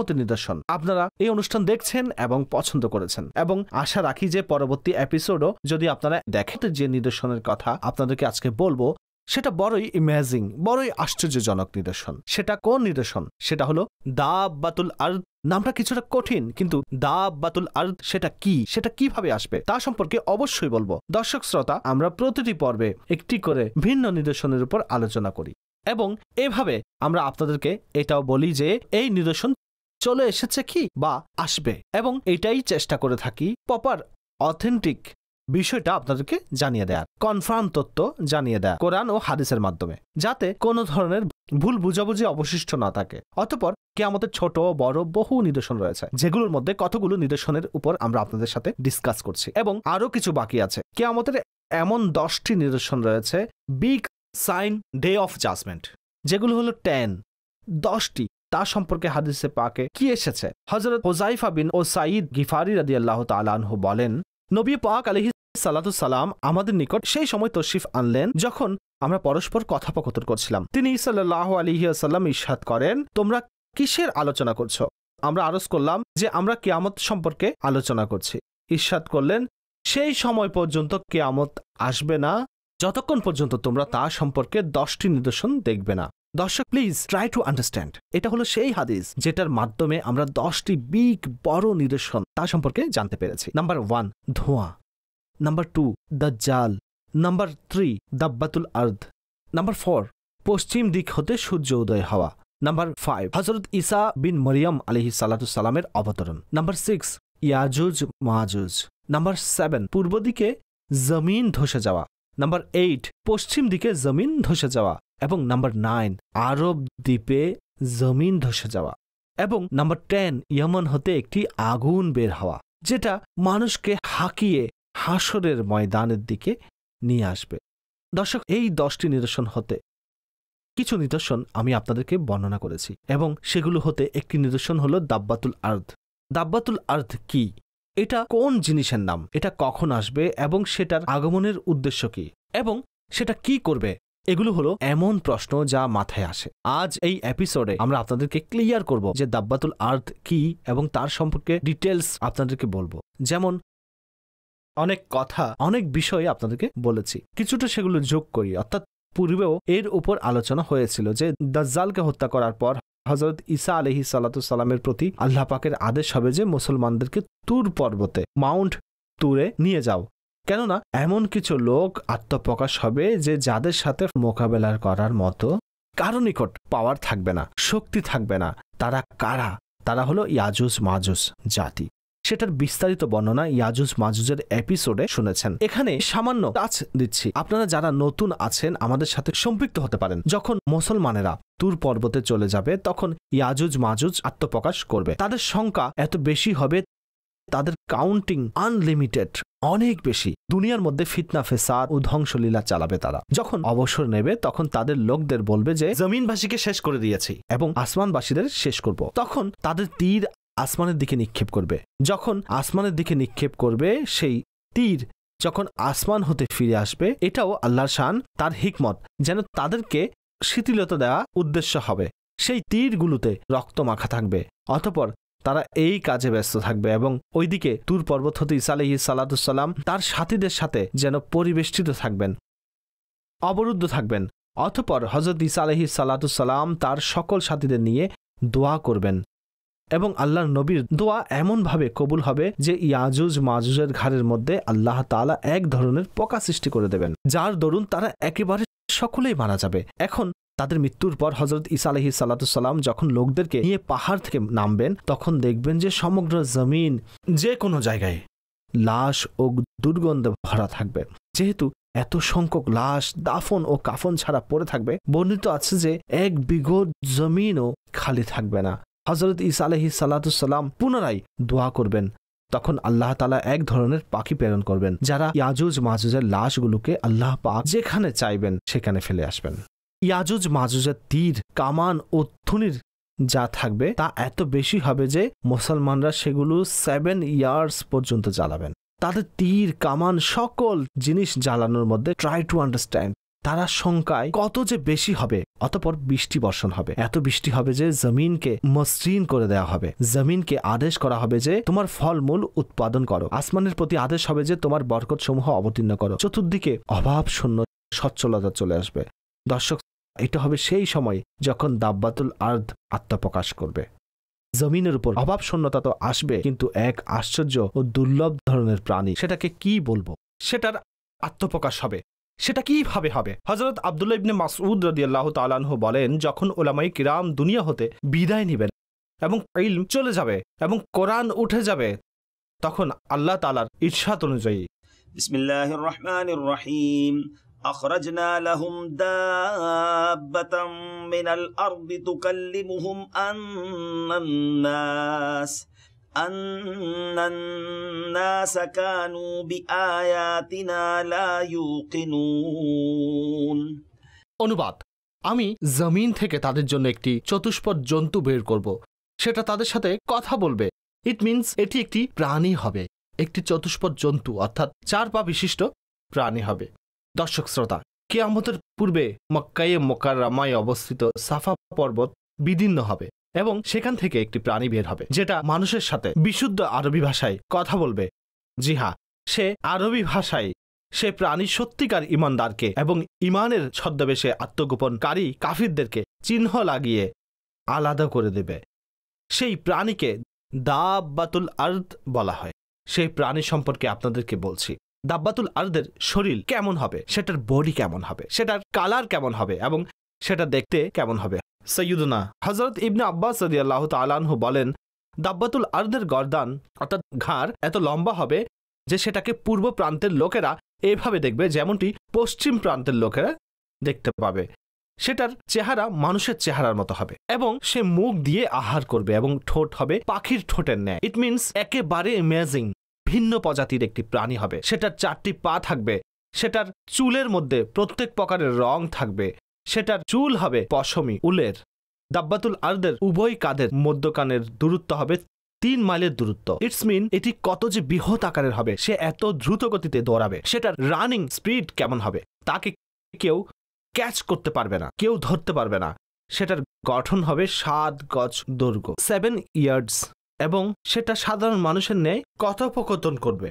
মতো নিদর্শন আপনারা এই অনুষ্ঠান দেখছেন এবং পছন্দ করেছেন এবং আশা রাখি যে পরবর্তী এপিসোডও যদি আপনারা দেখেন যে নিদর্শনের কথা আপনাদেরকে আজকে বলবো সেটা বড়ই ইমেজিং বড়ই আশ্চর্যজনক নিদর্শন সেটা কোন নিদর্শন সেটা হলো দা বাতুল আর্থ নামটা কিছুটা কঠিন কিন্তু দা বাতুল আর্থ সেটা কি সেটা কিভাবে আসবে তা সম্পর্কে অবশ্যই বলবো দর্শক শ্রোতা আমরা প্রতিটি পর্বে একটি করে ভিন্ন নিদর্শনের উপর আলোচনা করি এবং এভাবে আমরা আপনাদেরকে এটাও বলি যে এই নিদর্শন চলে এসেছে কি বা আসবে এবং এটাই চেষ্টা করে থাকি প্রপার অথেন্টিক বিষয়টা আপনাদেরকে জানিয়ে দেয়া কনফার্ম তথ্য জানিয়ে দেয়া কোরআন ও হাদিসের মাধ্যমে যাতে কোনো ধরনের ভুল বুঝাবুঝি অবশিষ্ট না থাকে অতপর কে আমাদের ছোট বড় বহু নিদর্শন রয়েছে যেগুলোর মধ্যে কতগুলো নিদর্শনের উপর আমরা আপনাদের সাথে ডিসকাস করছি এবং আরও কিছু বাকি আছে কে আমাদের এমন দশটি নিদর্শন রয়েছে big sign day of judgement যেগুলো হলো টেন দশটি তা সম্পর্কে হাদিসে পাকে কি এসেছে হজরত হোজাইফা বিন ও সাঈদ গিফারি রাদি আল্লাহ তালানহু বলেন নবী পাক আলহি সালাম আমাদের নিকট সেই সময় তশিফ আনলেন যখন আমরা পরস্পর কথোপকথন করছিলাম তিনি সাল্লাহ আলহিহাসাল্লাম ইস্বাদ করেন তোমরা কিসের আলোচনা করছো আমরা আরজ করলাম যে আমরা কেয়ামত সম্পর্কে আলোচনা করছি ইস্বাদ করলেন সেই সময় পর্যন্ত কেয়ামত আসবে না যতক্ষণ পর্যন্ত তোমরা তা সম্পর্কে দশটি নিদর্শন দেখবে না দর্শক প্লিজ ট্রাই টু আন্ডারস্ট্যান্ড এটা হলো সেই হাদিস যেটার মাধ্যমে আমরা দশটি বিগ বড় নিদর্শন তা সম্পর্কে জানতে পেরেছি নাম্বার ওয়ান ধোঁয়া নাম্বার টু দ্য জাল নাম্বার থ্রি দাব্বাতুল আর্ধ নাম্বার ফোর পশ্চিম দিক হতে সূর্য উদয় হওয়া নাম্বার ফাইভ হজরত ইসা বিন মরিয়াম আলহি সালামের অবতরণ নাম্বার সিক্স ইয়াজুজ মাহাজুজ নাম্বার সেভেন পূর্ব দিকে জমিন ধসে যাওয়া নাম্বার এইট পশ্চিম দিকে জমিন ধসে যাওয়া এবং নাম্বার নাইন আরব দ্বীপে জমিন ধসে যাওয়া এবং নাম্বার টেন ইয়মন হতে একটি আগুন বের হওয়া যেটা মানুষকে হাঁকিয়ে হাসরের ময়দানের দিকে নিয়ে আসবে দর্শক এই দশটি নিদর্শন হতে কিছু নিদর্শন আমি আপনাদেরকে বর্ণনা করেছি এবং সেগুলো হতে একটি নিদর্শন হলো দাব্বাতুল আর্ধ দাব্বাতুল আর্ধ কি এটা কোন জিনিসের নাম এটা কখন আসবে এবং সেটার আগমনের উদ্দেশ্য কি এবং সেটা কি করবে এগুলো হলো এমন প্রশ্ন যা মাথায় আসে আজ এই এপিসোডে আমরা আপনাদেরকে ক্লিয়ার করব যে দাব্বাতুল আর্থ কি এবং তার সম্পর্কে ডিটেলস আপনাদেরকে বলবো যেমন অনেক কথা অনেক বিষয়ে আপনাদেরকে বলেছি কিছুটা সেগুলো যোগ করি অর্থাৎ পূর্বেও এর উপর আলোচনা হয়েছিল যে দাজ্জালকে হত্যা করার পর হজরত ঈসা আলহি সালাতামের প্রতি আল্লাহ পাকের আদেশ হবে যে মুসলমানদেরকে তুর পর্বতে মাউন্ট তুরে নিয়ে যাও কেননা এমন কিছু লোক আত্মপ্রকাশ হবে যে যাদের সাথে মোকাবেলা করার মতো কারো নিকট পাওয়ার থাকবে না শক্তি থাকবে না তারা কারা তারা হলো ইয়াজুস মাজুস জাতি সেটার বিস্তারিত বর্ণনা ইয়াজুজ মাজুজের এপিসোডে শুনেছেন এখানে সামান্য টাচ দিচ্ছি আপনারা যারা নতুন আছেন আমাদের সাথে সম্পৃক্ত হতে পারেন যখন মুসলমানেরা তুর পর্বতে চলে যাবে তখন ইয়াজুজ মাজুজ আত্মপ্রকাশ করবে তাদের সংখ্যা এত বেশি হবে তাদের কাউন্টিং আনলিমিটেড অনেক বেশি দুনিয়ার মধ্যে ফিতনা ফেসাদ ও ধ্বংসলীলা চালাবে তারা যখন অবসর নেবে তখন তাদের লোকদের বলবে যে জমিনবাসীকে শেষ করে দিয়েছি এবং আসমানবাসীদের শেষ করব তখন তাদের তীর আসমানের দিকে নিক্ষেপ করবে যখন আসমানের দিকে নিক্ষেপ করবে সেই তীর যখন আসমান হতে ফিরে আসবে এটাও আল্লাহর শান তার হিকমত যেন তাদেরকে শিথিলতা দেওয়া উদ্দেশ্য হবে সেই তীরগুলোতে রক্ত মাখা থাকবে অতপর তারা এই কাজে ব্যস্ত থাকবে এবং ওইদিকে তুর পর্বত হতে ইসালেহি সালাদুসাল্লাম তার সাথীদের সাথে যেন পরিবেষ্টিত থাকবেন অবরুদ্ধ থাকবেন অতপর হজরত ইসা আলহি সালাতুসাল্লাম তার সকল সাথীদের নিয়ে দোয়া করবেন এবং আল্লাহর নবীর দোয়া এমনভাবে কবুল হবে যে ইয়াজুজ মাজুজের ঘাড়ের মধ্যে আল্লাহ তালা এক ধরনের পোকা সৃষ্টি করে দেবেন যার দরুন তারা একেবারে সকলেই মারা যাবে এখন তাদের মৃত্যুর পর হজরত ইসা আলহি সাল্লাতুসাল্লাম যখন লোকদেরকে নিয়ে পাহাড় থেকে নামবেন তখন দেখবেন যে সমগ্র জমিন যে কোনো জায়গায় লাশ ও দুর্গন্ধ ভরা থাকবে যেহেতু এত সংখ্যক লাশ দাফন ও কাফন ছাড়া পড়ে থাকবে বর্ণিত আছে যে এক বিঘ জমিনও খালি থাকবে না হজরত ইসা আলহি সালাতুসাল্লাম পুনরায় দোয়া করবেন তখন আল্লাহ তালা এক ধরনের পাখি প্রেরণ করবেন যারা ইয়াজুজ মাজুজের লাশগুলোকে আল্লাহ পাক যেখানে চাইবেন সেখানে ফেলে আসবেন ইয়াজুজ মাজুজের তীর কামান ও থুনির যা থাকবে তা এত বেশি হবে যে মুসলমানরা সেগুলো সেভেন ইয়ার্স পর্যন্ত জ্বালাবেন তাদের তীর কামান সকল জিনিস জ্বালানোর মধ্যে ট্রাই টু আন্ডারস্ট্যান্ড তারা সংখ্যায় কত যে বেশি হবে অতপর বৃষ্টি বর্ষণ হবে এত বৃষ্টি হবে যে জমিনকে মসৃণ করে দেওয়া হবে জমিনকে আদেশ করা হবে যে তোমার ফলমূল উৎপাদন করো আসমানের প্রতি আদেশ হবে যে তোমার বরকত সমূহ অবতীর্ণ করো চতুর্দিকে অভাব শূন্য সচ্ছলতা চলে আসবে দর্শক এটা হবে সেই সময় যখন দাব্বাতুল আর্ধ আত্মপ্রকাশ করবে জমিনের উপর অভাব শূন্যতা তো আসবে কিন্তু এক আশ্চর্য ও দুর্লভ ধরনের প্রাণী সেটাকে কি বলবো সেটার আত্মপ্রকাশ হবে সেটা কিভাবে হবে হজরত আবদুল্লা ইবনে মাসউদ রদি আল্লাহ তালানহ বলেন যখন ওলামাই কিরাম দুনিয়া হতে বিদায় নেবেন এবং ইলম চলে যাবে এবং কোরআন উঠে যাবে তখন আল্লাহ তালার ইচ্ছা অনুযায়ী বিসমিল্লাহ রহমান রহিম أخرجنا لهم دابة من الأرض تكلمهم أن الناس أن الناس كانوا بآياتنا لا يوقنون অনুবাদ আমি জমিন থেকে তাদের জন্য একটি চতুষ্পদ জন্তু বের করব সেটা তাদের সাথে কথা বলবে ইট মিনস এটি একটি প্রাণী হবে একটি চতুষ্পদ জন্তু অর্থাৎ চার পা বিশিষ্ট প্রাণী হবে দর্শক শ্রোতা কেয়ামতের পূর্বে মক্কাইয়ে মোকাররামায় অবস্থিত সাফা পর্বত বিদীর্ণ হবে এবং সেখান থেকে একটি প্রাণী বের হবে যেটা মানুষের সাথে বিশুদ্ধ আরবি ভাষায় কথা বলবে জি হ্যাঁ সে আরবি ভাষায় সে প্রাণী সত্যিকার ইমানদারকে এবং ইমানের ছদ্মবেশে আত্মগোপনকারী কাফিরদেরকে চিহ্ন লাগিয়ে আলাদা করে দেবে সেই প্রাণীকে দাব্বাতুল আর্দ বলা হয় সেই প্রাণী সম্পর্কে আপনাদেরকে বলছি দাব্বাতুল আর্দের শরীর কেমন হবে সেটার বডি কেমন হবে সেটার কালার কেমন হবে এবং সেটা দেখতে কেমন হবে সৈয়দনা হজরত ইবনে আব্বাস সদি আল্লাহ তালাহু বলেন দাব্বাতুল আর্দের গর্দান অর্থাৎ ঘাড় এত লম্বা হবে যে সেটাকে পূর্ব প্রান্তের লোকেরা এভাবে দেখবে যেমনটি পশ্চিম প্রান্তের লোকেরা দেখতে পাবে সেটার চেহারা মানুষের চেহারার মতো হবে এবং সে মুখ দিয়ে আহার করবে এবং ঠোঁট হবে পাখির ঠোঁটের ন্যায় ইট মিনস একেবারে ইমেজিং ভিন্ন প্রজাতির একটি প্রাণী হবে সেটার চারটি পা থাকবে সেটার চুলের মধ্যে প্রত্যেক প্রকারের রং থাকবে সেটার চুল হবে পশমি উলের দাব্বাতুল আর্দের উভয় কাদের মধ্যকানের দূরত্ব হবে তিন মাইলের দূরত্ব ইটস মিন এটি কত যে বৃহৎ আকারের হবে সে এত দ্রুত গতিতে দৌড়াবে সেটার রানিং স্পিড কেমন হবে তাকে কেউ ক্যাচ করতে পারবে না কেউ ধরতে পারবে না সেটার গঠন হবে সাত গজ দৈর্ঘ্য সেভেন ইয়ার্ডস এবং সেটা সাধারণ মানুষের ন্যায় কথোপকথন করবে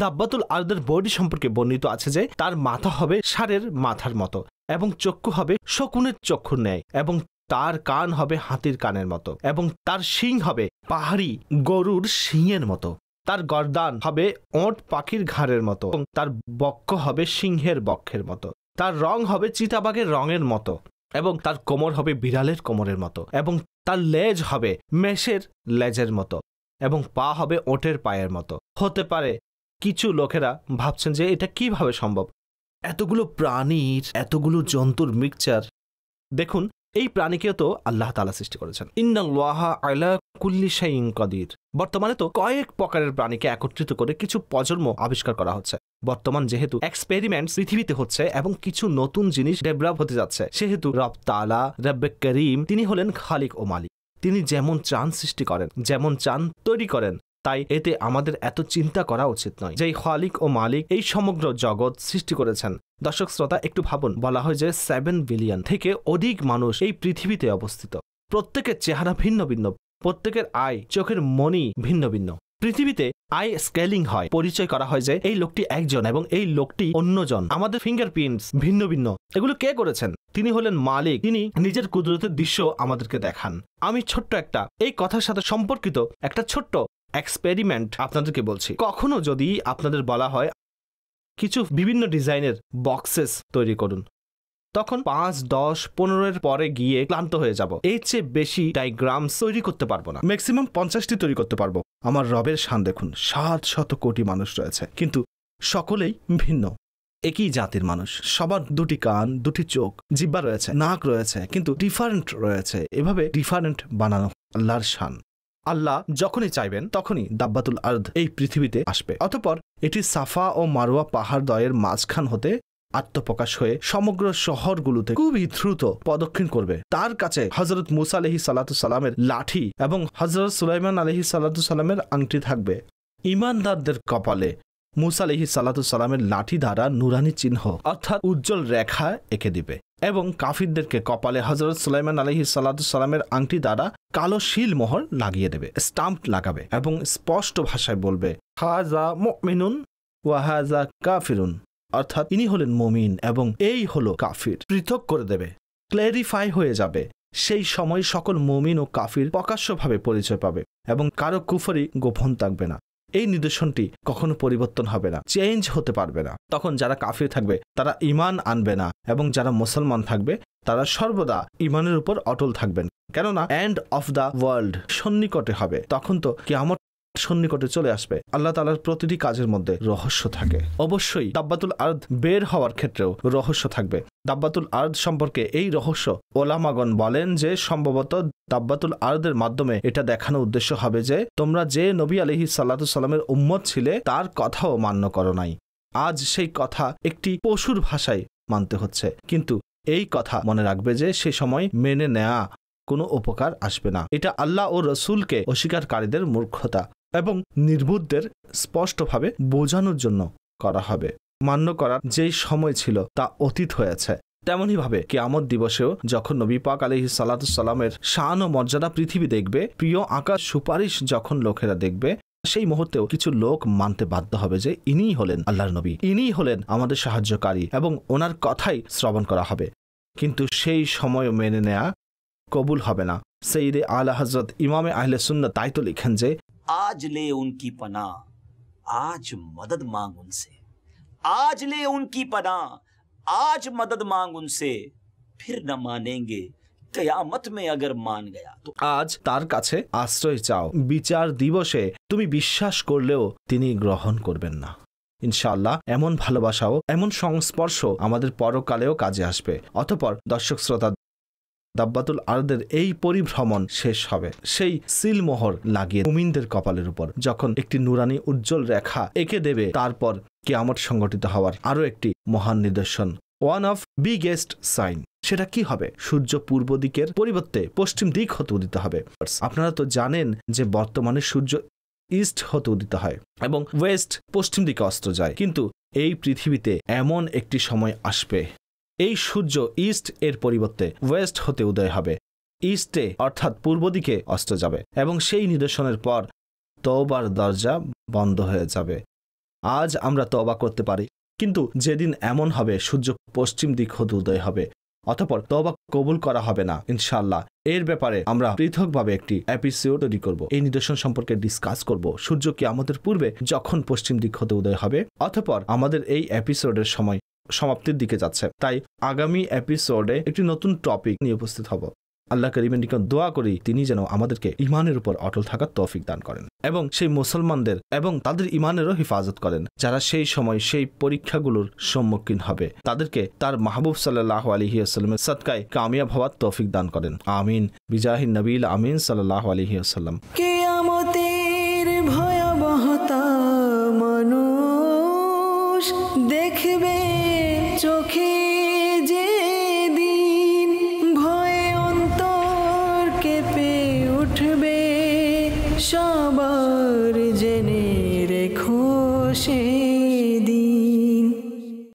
দাব্বাতুল আর্দের বডি সম্পর্কে বর্ণিত আছে যে তার মাথা হবে ষাঁড়ের মাথার মতো এবং চক্ষু হবে শকুনের চক্ষুর ন্যায় এবং তার কান হবে হাতির কানের মতো এবং তার শিং হবে পাহাড়ি গরুর শিংয়ের মতো তার গরদান হবে ওঁট পাখির ঘাড়ের মতো এবং তার বক্ষ হবে সিংহের বক্ষের মতো তার রং হবে চিতাবাগের রঙের মতো এবং তার কোমর হবে বিড়ালের কোমরের মতো এবং তার লেজ হবে মেষের লেজের মতো এবং পা হবে ওটের পায়ের মতো হতে পারে কিছু লোকেরা ভাবছেন যে এটা কিভাবে সম্ভব এতগুলো প্রাণীর এতগুলো জন্তুর মিক্সচার দেখুন এই প্রাণীকেও তো আল্লাহ তালা সৃষ্টি করেছেন ইন্নাল্লাহা আলা কুল্লি শাইন কদির বর্তমানে তো কয়েক প্রকারের প্রাণীকে একত্রিত করে কিছু প্রজন্ম আবিষ্কার করা হচ্ছে বর্তমান যেহেতু এক্সপেরিমেন্ট পৃথিবীতে হচ্ছে এবং কিছু নতুন জিনিস ডেভেলপ হতে যাচ্ছে সেহেতু রব তালা রব্বে করিম তিনি হলেন খালিক ও মালিক তিনি যেমন চান সৃষ্টি করেন যেমন চান তৈরি করেন তাই এতে আমাদের এত চিন্তা করা উচিত নয় যেই খালিক ও মালিক এই সমগ্র জগৎ সৃষ্টি করেছেন দর্শক শ্রোতা একটু ভাবুন বলা হয় যে সেভেন বিলিয়ন থেকে অধিক মানুষ এই পৃথিবীতে অবস্থিত প্রত্যেকের চেহারা ভিন্ন ভিন্ন প্রত্যেকের আয় চোখের মনি ভিন্ন ভিন্ন পৃথিবীতে আই স্কেলিং হয় পরিচয় করা হয় যে এই লোকটি একজন এবং এই লোকটি অন্যজন আমাদের ফিঙ্গারপ্রিন্টস ভিন্ন ভিন্ন এগুলো কে করেছেন তিনি হলেন মালিক তিনি নিজের কুদরতের দৃশ্য আমাদেরকে দেখান আমি ছোট্ট একটা এই কথার সাথে সম্পর্কিত একটা ছোট্ট এক্সপেরিমেন্ট আপনাদেরকে বলছি কখনো যদি আপনাদের বলা হয় কিছু বিভিন্ন ডিজাইনের বক্সেস তৈরি করুন তখন পাঁচ দশ পনেরোর পরে গিয়ে ক্লান্ত হয়ে যাব এর চেয়ে বেশি ডাইগ্রাম তৈরি করতে পারবো না ম্যাক্সিমাম পঞ্চাশটি তৈরি করতে পারবো আমার রবের শান দেখুন সাত শত কোটি মানুষ রয়েছে কিন্তু সকলেই ভিন্ন একই জাতির মানুষ সবার দুটি কান দুটি চোখ জিব্বা রয়েছে নাক রয়েছে কিন্তু ডিফারেন্ট রয়েছে এভাবে ডিফারেন্ট বানানো আল্লাহর শান আল্লাহ যখনই চাইবেন তখনই দাব্বাতুল আর্ধ এই পৃথিবীতে আসবে অতপর এটি সাফা ও মারোয়া পাহাড় দয়ের মাঝখান হতে আত্মপ্রকাশ হয়ে সমগ্র শহরগুলোতে খুবই দ্রুত পদক্ষিণ করবে তার কাছে হজরত মুসা আলহি সালামের লাঠি এবং হজরত সুলাইমান আলহি সাল্লামের আংটি থাকবে ইমানদারদের কপালে মুসা আলহি সাল্লামের লাঠি দ্বারা নুরানি চিহ্ন অর্থাৎ উজ্জ্বল রেখা এঁকে দিবে এবং কাফিরদেরকে কপালে হজরত সুলাইমান আলহি সাল্লামের আংটি দ্বারা কালো শিল মোহর লাগিয়ে দেবে স্টাম্প লাগাবে এবং স্পষ্ট ভাষায় বলবে হাজা মিনুন ওয়াহাজা কাফিরুন অর্থাৎ ইনি হলেন মমিন এবং এই হলো কাফির পৃথক করে দেবে ক্ল্যারিফাই হয়ে যাবে সেই সময় সকল মমিন ও কাফির প্রকাশ্যভাবে পরিচয় পাবে এবং কারো কুফরি গোপন থাকবে না এই নিদর্শনটি কখনো পরিবর্তন হবে না চেঞ্জ হতে পারবে না তখন যারা কাফির থাকবে তারা ইমান আনবে না এবং যারা মুসলমান থাকবে তারা সর্বদা ইমানের উপর অটল থাকবেন কেননা এন্ড অফ দ্য ওয়ার্ল্ড সন্নিকটে হবে তখন তো কেমন সন্নিকটে চলে আসবে আল্লাহ তালার প্রতিটি কাজের মধ্যে রহস্য থাকে অবশ্যই দাব্বাতুল আর্ধ বের হওয়ার ক্ষেত্রেও রহস্য থাকবে দাব্বাতুল আর্দ সম্পর্কে এই রহস্য ওলামাগন বলেন যে সম্ভবত দাব্বাতুল আর্দের মাধ্যমে এটা দেখানোর উদ্দেশ্য হবে যে তোমরা যে নবী আলহি সাল্লা সাল্লামের উম্মত ছিলে তার কথাও মান্য করো নাই আজ সেই কথা একটি পশুর ভাষায় মানতে হচ্ছে কিন্তু এই কথা মনে রাখবে যে সে সময় মেনে নেয়া কোনো উপকার আসবে না এটা আল্লাহ ও রসুলকে অস্বীকারীদের মূর্খতা এবং নির্বুদ্ধের স্পষ্টভাবে বোঝানোর জন্য করা হবে মান্য করার যেই সময় ছিল তা অতীত হয়েছে তেমনইভাবে কেয়ামত দিবসেও যখন নবী পাক আলহি সালাতামের শান ও মর্যাদা পৃথিবী দেখবে প্রিয় আকাশ সুপারিশ যখন লোকেরা দেখবে সেই মুহূর্তেও কিছু লোক মানতে বাধ্য হবে যে ইনিই হলেন আল্লাহর নবী ইনিই হলেন আমাদের সাহায্যকারী এবং ওনার কথাই শ্রবণ করা হবে কিন্তু সেই সময় মেনে নেয়া কবুল হবে না সেইদে আল হজরত ইমামে আহলে সুন্না তাই তো লিখেন যে आज ले उनकी पना आज मदद मांग उनसे आज ले उनकी पना आज मदद मांग उनसे फिर न मानेंगे কেয়ামত মে আগর মান গয়া আজ তার কাছে আশ্রয় চাও বিচার দিবসে তুমি বিশ্বাস করলেও তিনি গ্রহণ করবেন না ইনশাআল্লাহ এমন ভালোবাসাও এমন সংস্পর্শ আমাদের পরকালেও কাজে আসবে অতপর দর্শক শ্রোতা দাব্বাতুল আরদের এই পরিভ্রমণ শেষ হবে সেই সিলমোহর লাগিয়ে মুমিনদের কপালের উপর যখন একটি নুরানি উজ্জ্বল রেখা এঁকে দেবে তারপর কেয়ামত সংগঠিত হওয়ার আরও একটি মহান নিদর্শন ওয়ান অফ বিগেস্ট সাইন সেটা কি হবে সূর্য পূর্ব দিকের পরিবর্তে পশ্চিম দিক হতে উদিত হবে আপনারা তো জানেন যে বর্তমানে সূর্য ইস্ট হতে উদিত হয় এবং ওয়েস্ট পশ্চিম দিকে অস্ত্র যায় কিন্তু এই পৃথিবীতে এমন একটি সময় আসবে এই সূর্য ইস্ট এর পরিবর্তে ওয়েস্ট হতে উদয় হবে ইস্টে অর্থাৎ পূর্ব দিকে অস্ত যাবে এবং সেই নিদর্শনের পর তোবার দরজা বন্ধ হয়ে যাবে আজ আমরা তবা করতে পারি কিন্তু যেদিন এমন হবে সূর্য পশ্চিম দিক হতে উদয় হবে অতপর তবা কবুল করা হবে না ইনশাল্লাহ এর ব্যাপারে আমরা পৃথকভাবে একটি অ্যাপিসিওড তৈরি করব এই নিদর্শন সম্পর্কে ডিসকাস করব সূর্য কি আমাদের পূর্বে যখন পশ্চিম দিক হতে উদয় হবে অতপর আমাদের এই এপিসোডের সময় সমাপ্তির দিকে যাচ্ছে তাই আগামী এপিসোডে একটি নতুন টপিক নিয়ে উপস্থিত হব আল্লাহ করিমের নিকট দোয়া করি তিনি যেন আমাদেরকে ইমানের উপর অটল থাকার তৌফিক দান করেন এবং সেই মুসলমানদের এবং তাদের ইমানেরও হেফাজত করেন যারা সেই সময় সেই পরীক্ষাগুলোর সম্মুখীন হবে তাদেরকে তার মাহবুব সাল্লাহ আলহি আসাল্লামের সৎকায় কামিয়াব হওয়ার তৌফিক দান করেন আমিন বিজাহিন নবীল আমিন সাল্লাহ আলহি আসাল্লাম